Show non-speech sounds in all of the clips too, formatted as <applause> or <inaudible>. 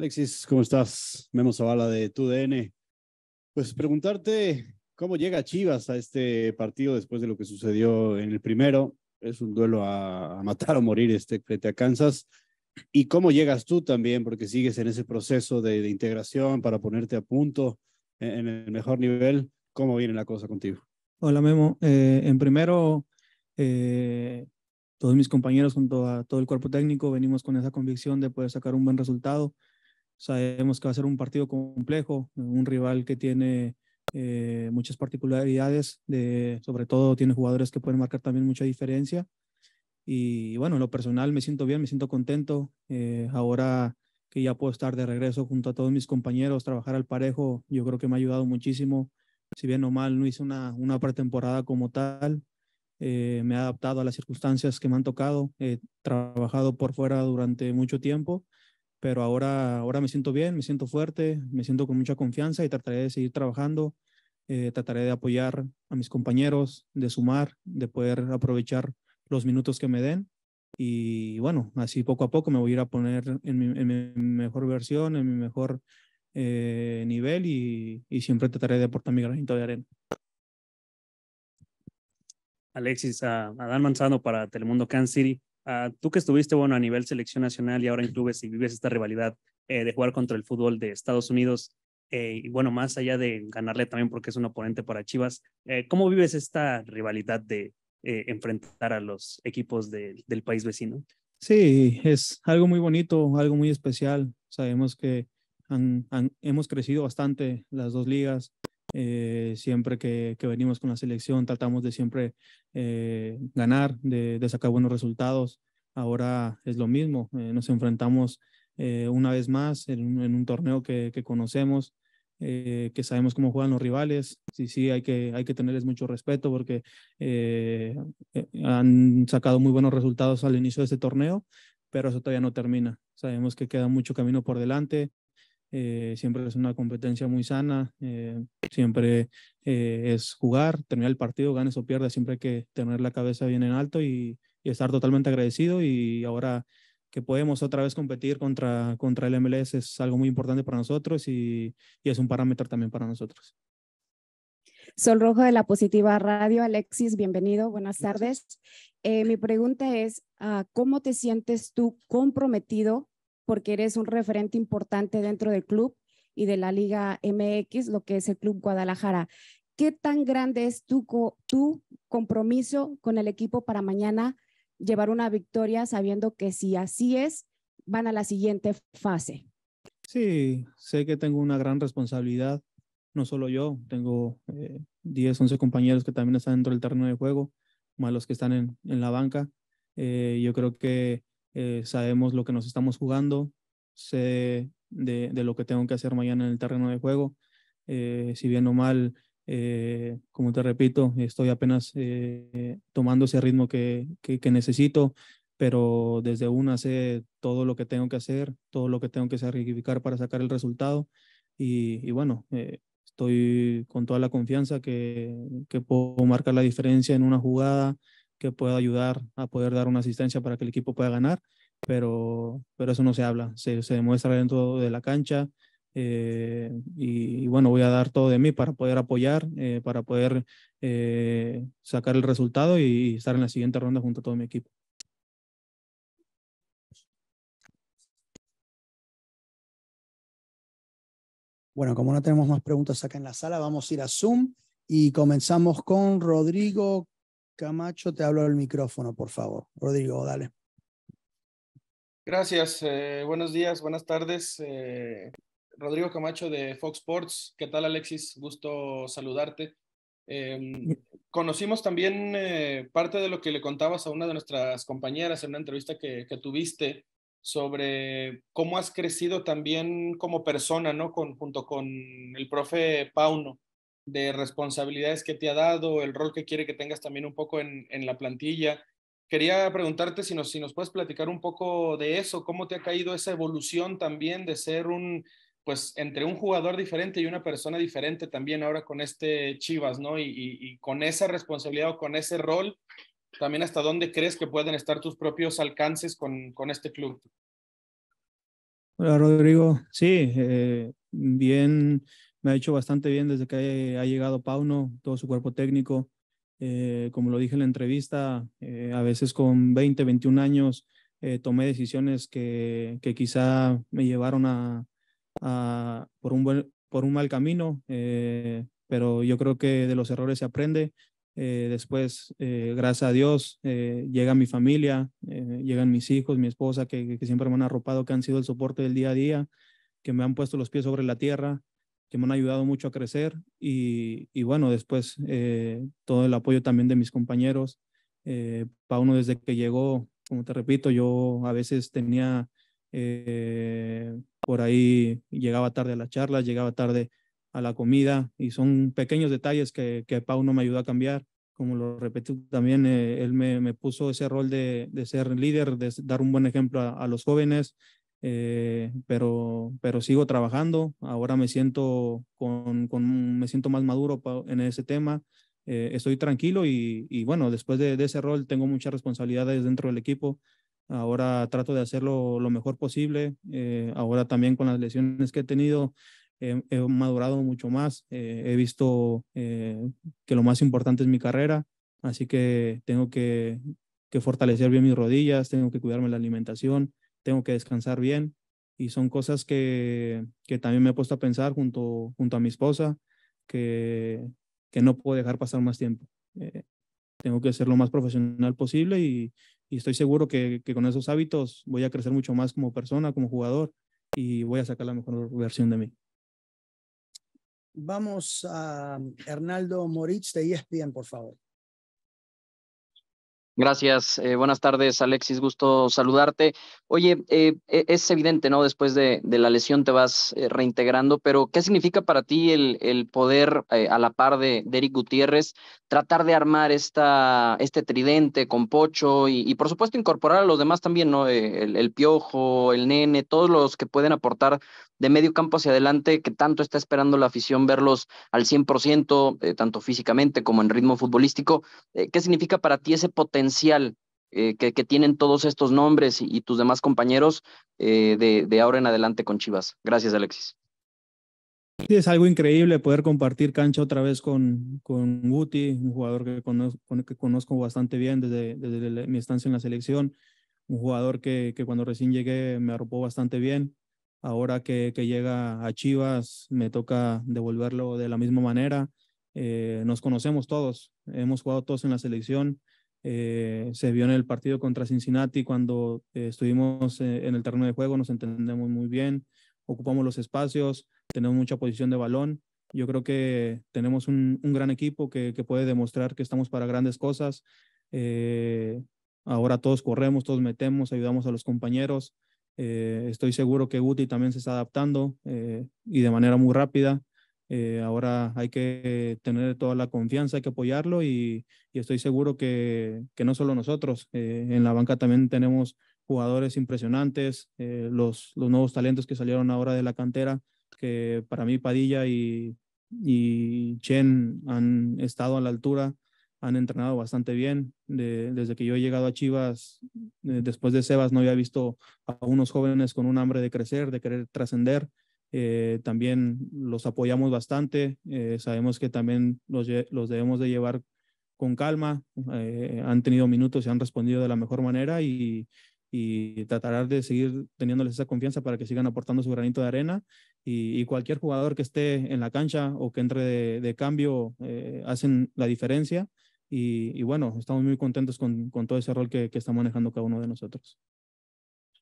Alexis, ¿cómo estás? Memo Zavala de TUDN. Pues preguntarte cómo llega Chivas a este partido después de lo que sucedió en el primero. Es un duelo a, matar o morir este frente a Kansas. ¿Y cómo llegas tú también? Porque sigues en ese proceso de, integración para ponerte a punto en, el mejor nivel. ¿Cómo viene la cosa contigo? Hola Memo. Eh, en primero, eh, todos mis compañeros junto a todo el cuerpo técnico venimos con esa convicción de poder sacar un buen resultado. Sabemos que va a ser un partido complejo, un rival que tiene eh, muchas particularidades, sobre todo tiene jugadores que pueden marcar también mucha diferencia. Y bueno, en lo personal me siento bien, me siento contento. Eh, ahora que ya puedo estar de regreso junto a todos mis compañeros, trabajar al parejo, yo creo que me ha ayudado muchísimo. Si bien no mal, no hice una, pretemporada como tal, eh, me he adaptado a las circunstancias que me han tocado, he trabajado por fuera durante mucho tiempo pero ahora, ahora me siento bien, me siento fuerte, me siento con mucha confianza y trataré de seguir trabajando, eh, trataré de apoyar a mis compañeros, de sumar, de poder aprovechar los minutos que me den. Y bueno, así poco a poco me voy a ir a poner en mi, mejor versión, en mi mejor eh, nivel y, siempre trataré de aportar mi granito de arena. Alexis, ah, Adán Manzano para Telemundo Kansas City. Ah, tú que estuviste, bueno, a nivel selección nacional y ahora en clubes y vives esta rivalidad eh, de jugar contra el fútbol de Estados Unidos, eh, y bueno, más allá de ganarle también porque es un oponente para Chivas, eh, ¿cómo vives esta rivalidad de enfrentar a los equipos del país vecino? Sí, es algo muy bonito, algo muy especial. Sabemos que hemos crecido bastante las dos ligas, eh, siempre que, venimos con la selección tratamos de siempre eh, ganar, de, sacar buenos resultados. Ahora es lo mismo, eh, nos enfrentamos una vez más en, un torneo que, conocemos, que sabemos cómo juegan los rivales. Sí, sí, hay que, hay tenerles mucho respeto porque han sacado muy buenos resultados al inicio de este torneo, pero eso todavía no termina. Sabemos que queda mucho camino por delante, eh, siempre es una competencia muy sana, eh, siempre eh, es jugar, terminar el partido, ganes o pierdas, siempre hay que tener la cabeza bien en alto y, estar totalmente agradecido y ahora que podemos otra vez competir contra, contra el MLS es algo muy importante para nosotros y, es un parámetro también para nosotros. Sol Rojo de la Positiva Radio. Alexis, bienvenido, buenas tardes. mi pregunta es, ah, ¿cómo te sientes tú comprometido porque eres un referente importante dentro del club y de la Liga MX, lo que es el Club Guadalajara. ¿Qué tan grande es tu, tu compromiso con el equipo para mañana llevar una victoria sabiendo que si así es, van a la siguiente fase? Sí, sé que tengo una gran responsabilidad, no solo yo, tengo 10, eh, 11 compañeros que también están dentro del terreno de juego, más los que están en, la banca. Eh, yo creo que eh, sabemos lo que nos estamos jugando, sé de, lo que tengo que hacer mañana en el terreno de juego. Eh, si bien o mal, eh, como te repito, estoy apenas tomando ese ritmo que, necesito, pero desde una sé todo lo que tengo que hacer, todo lo que tengo que sacrificar para sacar el resultado. Y, y bueno, estoy con toda la confianza que, que puedo marcar la diferencia en una jugada, que pueda ayudar a poder dar una asistencia para que el equipo pueda ganar, pero, pero eso no se habla, se, se demuestra dentro de la cancha. Eh, y, bueno, voy a dar todo de mí para poder apoyar, eh, para poder eh, sacar el resultado y, estar en la siguiente ronda junto a todo mi equipo. Bueno, como no tenemos más preguntas acá en la sala, vamos a ir a Zoom y comenzamos con Rodrigo Camacho, te hablo al micrófono, por favor. Rodrigo, dale. Gracias, eh, buenos días, buenas tardes. Eh, Rodrigo Camacho de Fox Sports. ¿Qué tal, Alexis? Gusto saludarte. Em, conocimos también eh, parte de lo que le contabas a una de nuestras compañeras en una entrevista que, tuviste sobre cómo has crecido también como persona, ¿no? junto con el profe Pauno de responsabilidades que te ha dado, el rol que quiere que tengas también un poco en, la plantilla. Quería preguntarte si nos, si nos puedes platicar un poco de eso, cómo te ha caído esa evolución también de ser un, pues entre un jugador diferente y una persona diferente también ahora con este Chivas, ¿no? Y, con esa responsabilidad o con ese rol, también hasta dónde crees que pueden estar tus propios alcances con, con este club. Hola Rodrigo, sí, eh, bien me ha hecho bastante bien desde que ha llegado Pauno, todo su cuerpo técnico. Eh, como lo dije en la entrevista, eh, a veces con 20, 21 años eh, tomé decisiones que, que, quizá me llevaron a, a, por, un por un mal camino, pero yo creo que de los errores se aprende. después, gracias a Dios, llega mi familia, llegan mis hijos, mi esposa, que, que siempre me han arropado, que han sido el soporte del día a día, que me han puesto los pies sobre la tierra que me han ayudado mucho a crecer y, bueno, después eh, todo el apoyo también de mis compañeros. Eh, Pauno desde que llegó, como te repito, yo a veces tenía eh, por ahí, llegaba tarde a la charla, llegaba tarde a la comida y son pequeños detalles que, que Pauno me ayudó a cambiar. Como lo repetí también, él me, puso ese rol de, ser líder, de dar un buen ejemplo a los jóvenes, eh, pero, pero sigo trabajando. Ahora me siento, me siento más maduro en ese tema. Eh, estoy tranquilo y, bueno, después de, ese rol tengo muchas responsabilidades dentro del equipo. Ahora trato de hacerlo lo mejor posible. Eh, ahora también con las lesiones que he tenido, he madurado mucho más. he visto que lo más importante es mi carrera, así que tengo que, que fortalecer bien mis rodillas, tengo que cuidarme la alimentación, tengo que descansar bien. Y son cosas que, que también me he puesto a pensar junto, junto a mi esposa, que, que no puedo dejar pasar más tiempo. Eh, tengo que ser lo más profesional posible y, estoy seguro que, con esos hábitos voy a crecer mucho más como persona, como jugador y voy a sacar la mejor versión de mí. Vamos a Hernaldo Moritz de ESPN, por favor. Gracias, eh, buenas tardes Alexis, gusto saludarte. Oye, eh, e, es evidente, ¿no? Después de, la lesión te vas eh, reintegrando, pero ¿qué significa para ti el, poder, a la par de, Eric Gutiérrez, tratar de armar esta, este tridente con Pocho y, por supuesto incorporar a los demás también, ¿no? El, el, Piojo, el Nene, todos los que pueden aportar de medio campo hacia adelante, que tanto está esperando la afición verlos al 100%, tanto físicamente como en ritmo futbolístico. ¿Qué significa para ti ese potencial? esencial eh, que, tienen todos estos nombres y, tus demás compañeros eh, de, ahora en adelante con Chivas. Gracias, Alexis. Es algo increíble poder compartir cancha otra vez con, con Guti, un jugador que conozco, bastante bien desde, mi estancia en la selección, un jugador que, cuando recién llegué me arropó bastante bien. Ahora que, llega a Chivas, me toca devolverlo de la misma manera. Eh, nos conocemos todos, hemos jugado todos en la selección, eh, se vio en el partido contra Cincinnati cuando eh, estuvimos eh, en el terreno de juego, nos entendemos muy bien, ocupamos los espacios, tenemos mucha posición de balón. Yo creo que tenemos un, gran equipo que, que, puede demostrar que estamos para grandes cosas. ahora todos corremos, todos metemos, ayudamos a los compañeros. estoy seguro que Guti también se está adaptando y de manera muy rápida. Eh, ahora hay que tener toda la confianza, hay que apoyarlo y, estoy seguro que, no solo nosotros, eh, en la banca también tenemos jugadores impresionantes, eh, los, nuevos talentos que salieron ahora de la cantera, que para mí Padilla y, y Chen han estado a la altura, han entrenado bastante bien. desde que yo he llegado a Chivas, después de Sebas, no había visto a unos jóvenes con un hambre de crecer, de querer trascender eh, también los apoyamos bastante, eh, sabemos que también los, los, debemos de llevar con calma, eh, han tenido minutos y han respondido de la mejor manera y, y tratar de seguir teniéndoles esa confianza para que sigan aportando su granito de arena y, cualquier jugador que esté en la cancha o que entre de, cambio hacen la diferencia y, bueno, estamos muy contentos con, todo ese rol que, que está manejando cada uno de nosotros.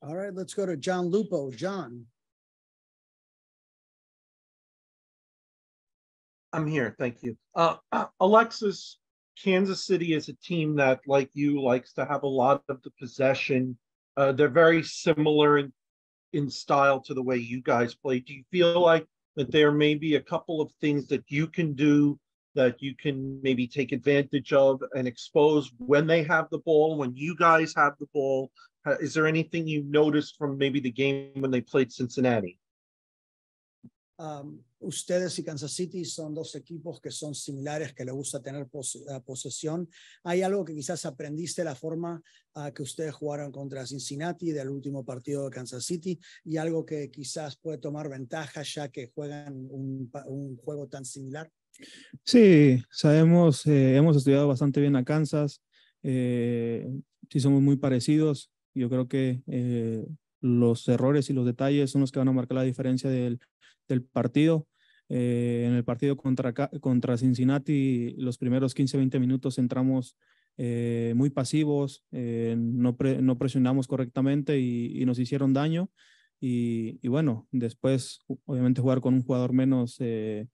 All right, let's go to John Lupo. John, I'm here. Thank you. Uh, <clears throat> Alexis, Kansas City is a team that, like you, likes to have a lot of the possession. Uh, they're very similar in, in style to the way you guys play. Do you feel like that there may be a couple of things that you can do that you can maybe take advantage of and expose when they have the ball, when you guys have the ball? Uh, is there anything you noticed from maybe the game when they played Cincinnati? ustedes y Kansas City son dos equipos que son similares, que le gusta tener eh, posesión. ¿Hay algo que quizás aprendiste la forma ah, que ustedes jugaron contra Cincinnati del último partido de Kansas City y algo que quizás puede tomar ventaja ya que juegan un, juego tan similar? Sí, sabemos, eh, hemos estudiado bastante bien a Kansas. Eh, sí, somos muy parecidos. Yo creo que los errores y los detalles son los que van a marcar la diferencia del, partido. Eh, en el partido contra, contra Cincinnati, los primeros 15, 20 minutos entramos eh, muy pasivos, eh, no, presionamos correctamente y, nos hicieron daño. Y, bueno, después obviamente jugar con un jugador menos te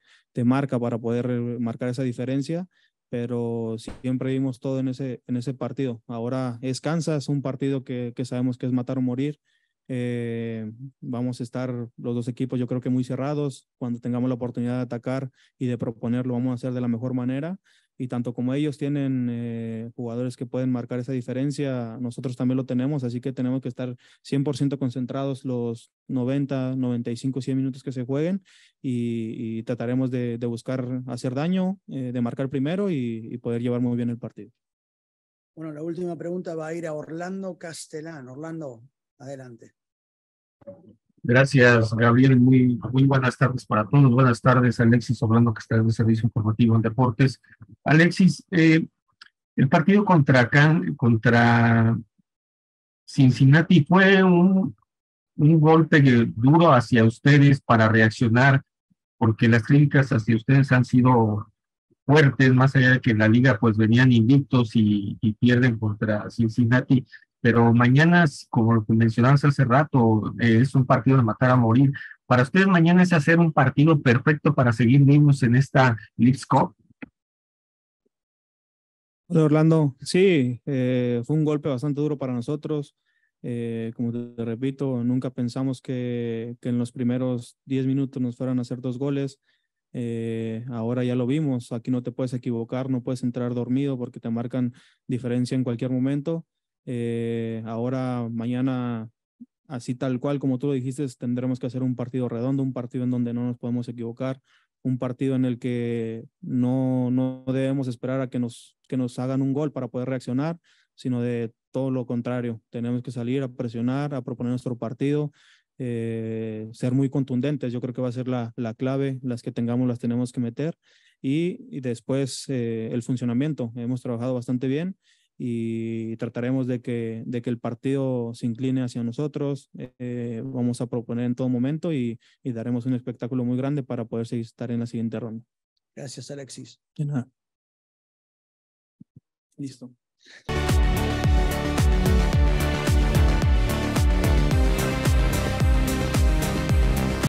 marca para poder marcar esa diferencia, pero siempre vimos todo en ese, en ese partido. Ahora es Kansas, un partido que sabemos que es matar o morir eh, vamos a estar los dos equipos, yo creo que muy cerrados. Cuando tengamos la oportunidad de atacar y de proponer, lo vamos a hacer de la mejor manera. Y tanto como ellos tienen eh, jugadores que pueden marcar esa diferencia, nosotros también lo tenemos. Así que tenemos que estar 100% concentrados los 90, 95, 100 minutos que se jueguen y, trataremos de, buscar hacer daño, eh, de marcar primero y, y poder llevar muy bien el partido. Bueno, la última pregunta va a ir a Orlando Castellán. Orlando, Adelante. Gracias, Gabriel. Muy, muy buenas tardes para todos. Buenas tardes, Alexis Hablando que está en el Servicio Informativo en Deportes. Alexis, eh, el partido contra, contra Cincinnati fue un, un golpe duro hacia ustedes para reaccionar, porque las críticas hacia ustedes han sido fuertes, más allá de que en la liga pues venían invictos y, y pierden contra Cincinnati pero mañana, como lo mencionaste hace rato, eh, es un partido de matar a morir. ¿Para ustedes mañana es hacer un partido perfecto para seguir vivos en esta Leafs Cup? Hola Orlando, sí, eh, fue un golpe bastante duro para nosotros. Eh, como te repito, nunca pensamos que, en los primeros 10 minutos nos fueran a hacer dos goles. ahora ya lo vimos, aquí no te puedes equivocar, no puedes entrar dormido porque te marcan diferencia en cualquier momento. Eh, ahora, mañana, así tal cual, como tú lo dijiste, tendremos que hacer un partido redondo, un partido en donde no nos podemos equivocar, un partido en el que no, no debemos esperar a que nos, que nos hagan un gol para poder reaccionar, sino de todo lo contrario. Tenemos que salir a presionar, a proponer nuestro partido, eh, ser muy contundentes. Yo creo que va a ser la, la clave. Las que tengamos las tenemos que meter. Y, después eh, el funcionamiento. Hemos trabajado bastante bien y trataremos de que, de que el partido se incline hacia nosotros. Eh, vamos a proponer en todo momento y, y, daremos un espectáculo muy grande para poder seguir estar en la siguiente ronda. Gracias, Alexis. De nada. Listo.